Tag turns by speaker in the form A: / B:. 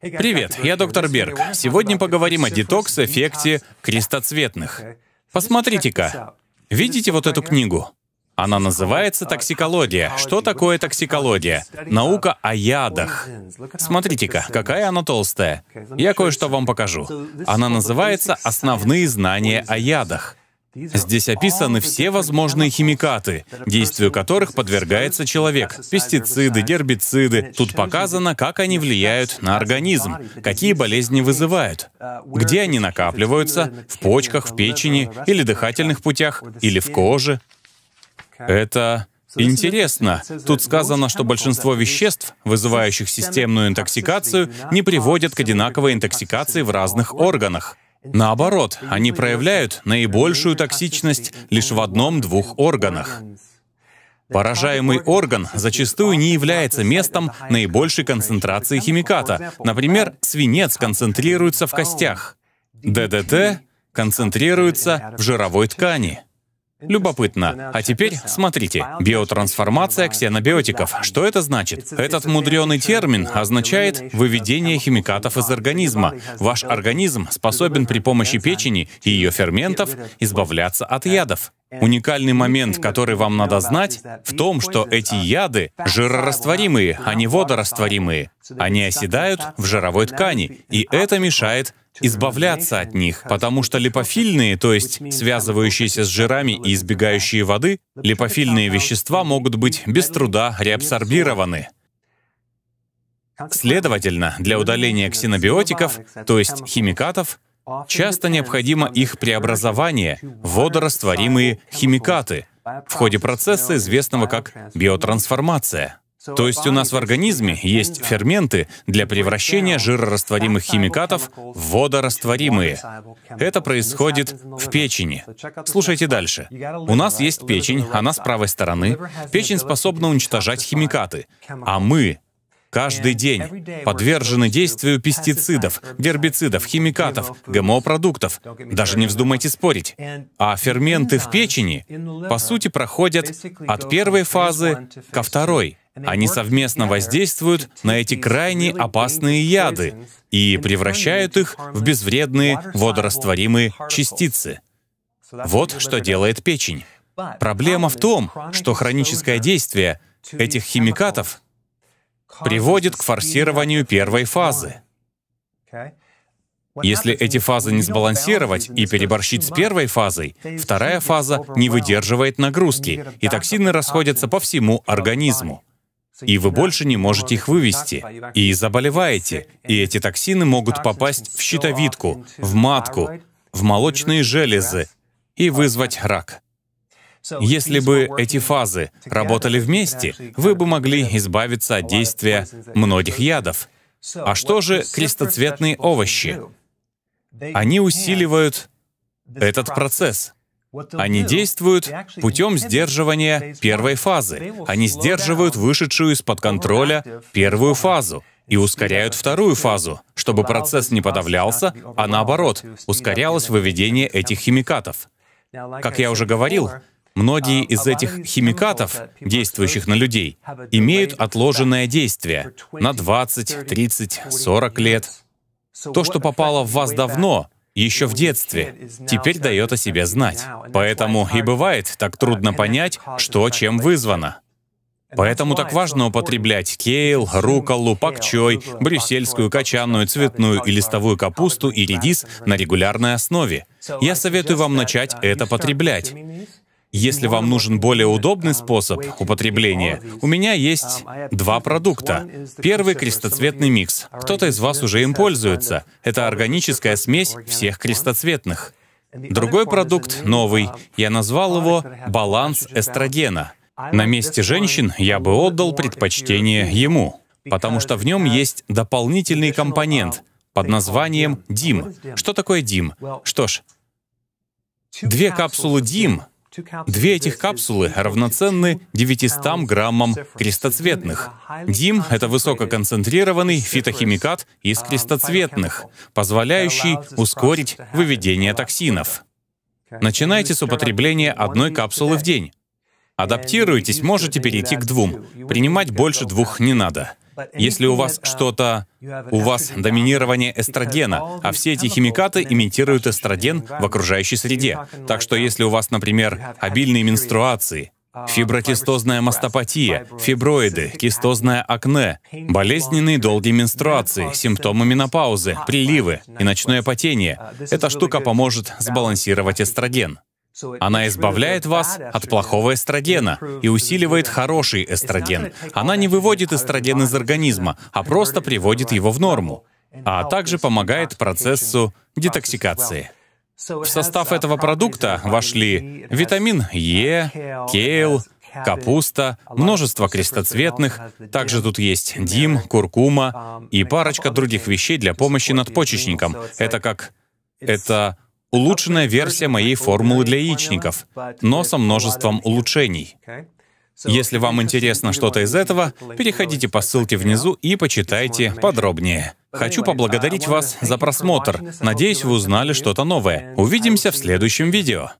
A: Привет, я доктор Берг. Сегодня поговорим о детокс-эффекте крестоцветных. Посмотрите-ка. Видите вот эту книгу? Она называется «Токсикология». Что такое токсикология? Наука о ядах. Смотрите-ка, какая она толстая. Я кое-что вам покажу. Она называется «Основные знания о ядах». Здесь описаны все возможные химикаты, действию которых подвергается человек. Пестициды, гербициды. Тут показано, как они влияют на организм, какие болезни вызывают, где они накапливаются, в почках, в печени или дыхательных путях, или в коже. Это Интересно, тут сказано, что большинство веществ, вызывающих системную интоксикацию, не приводят к одинаковой интоксикации в разных органах. Наоборот, они проявляют наибольшую токсичность лишь в одном-двух органах. Поражаемый орган зачастую не является местом наибольшей концентрации химиката. Например, свинец концентрируется в костях, ДДТ концентрируется в жировой ткани. Любопытно. А теперь смотрите. Биотрансформация ксенобиотиков. Что это значит? Этот мудреный термин означает выведение химикатов из организма. Ваш организм способен при помощи печени и ее ферментов избавляться от ядов. Уникальный момент, который вам надо знать, в том, что эти яды жирорастворимые, а не водорастворимые. Они оседают в жировой ткани, и это мешает избавляться от них, потому что липофильные, то есть связывающиеся с жирами и избегающие воды, липофильные вещества могут быть без труда реабсорбированы. Следовательно, для удаления ксенобиотиков, то есть химикатов, часто необходимо их преобразование в водорастворимые химикаты в ходе процесса, известного как биотрансформация. То есть у нас в организме есть ферменты для превращения жирорастворимых химикатов в водорастворимые. Это происходит в печени. Слушайте дальше. У нас есть печень, она с правой стороны. Печень способна уничтожать химикаты, а мы каждый день подвержены действию пестицидов, гербицидов, химикатов, ГМО-продуктов. Даже не вздумайте спорить. А ферменты в печени, по сути, проходят от первой фазы ко второй — они совместно воздействуют на эти крайне опасные яды и превращают их в безвредные водорастворимые частицы. Вот что делает печень. Проблема в том, что хроническое действие этих химикатов приводит к форсированию первой фазы. Если эти фазы не сбалансировать и переборщить с первой фазой, вторая фаза не выдерживает нагрузки, и токсины расходятся по всему организму и вы больше не можете их вывести, и заболеваете, и эти токсины могут попасть в щитовидку, в матку, в молочные железы и вызвать рак. Если бы эти фазы работали вместе, вы бы могли избавиться от действия многих ядов. А что же крестоцветные овощи? Они усиливают этот процесс. Они действуют путем сдерживания первой фазы. Они сдерживают вышедшую из-под контроля первую фазу и ускоряют вторую фазу, чтобы процесс не подавлялся, а наоборот, ускорялось выведение этих химикатов. Как я уже говорил, Многие из этих химикатов, действующих на людей, имеют отложенное действие на 20, 30, 40 лет. То, что попало в вас давно, еще в детстве, теперь дает о себе знать. Поэтому и бывает так трудно понять, что чем вызвано. Поэтому так важно употреблять кейл, рукколу, пакчой, брюссельскую, качанную, цветную и листовую капусту и редис на регулярной основе. Я советую вам начать это потреблять. Если вам нужен более удобный способ употребления, у меня есть два продукта. Первый — крестоцветный микс. Кто-то из вас уже им пользуется. Это органическая смесь всех крестоцветных. Другой продукт, новый, я назвал его «баланс эстрогена». На месте женщин я бы отдал предпочтение ему, потому что в нем есть дополнительный компонент под названием «Дим». Что такое «Дим»? Что ж, две капсулы «Дим» Две этих капсулы равноценны 900 граммам крестоцветных. ДИМ — это высококонцентрированный фитохимикат из крестоцветных, позволяющий ускорить выведение токсинов. Начинайте с употребления одной капсулы в день. Адаптируйтесь, можете перейти к двум. Принимать больше двух не надо. Если у вас uh, что-то... У вас доминирование эстрогена, а все эти химикаты имитируют эстроген в окружающей среде. Так что если у вас, например, обильные менструации, uh, фиброкистозная мастопатия, фиброиды, кистозное акне, болезненные долгие менструации, симптомы uh, менопаузы, приливы и ночное потение. Эта штука поможет сбалансировать эстроген. Она избавляет вас от плохого эстрогена и усиливает хороший эстроген. Она не выводит эстроген из организма, а просто приводит его в норму, а также помогает процессу детоксикации. В состав этого продукта вошли витамин Е, кейл, капуста, множество крестоцветных, также тут есть дим, куркума um, и парочка других вещей для помощи надпочечникам. Это как... Это улучшенная версия моей формулы для яичников, но со множеством улучшений. Если вам интересно что-то из этого, переходите по ссылке внизу и почитайте подробнее. Хочу поблагодарить вас за просмотр. Надеюсь, вы узнали что-то новое. Увидимся в следующем видео.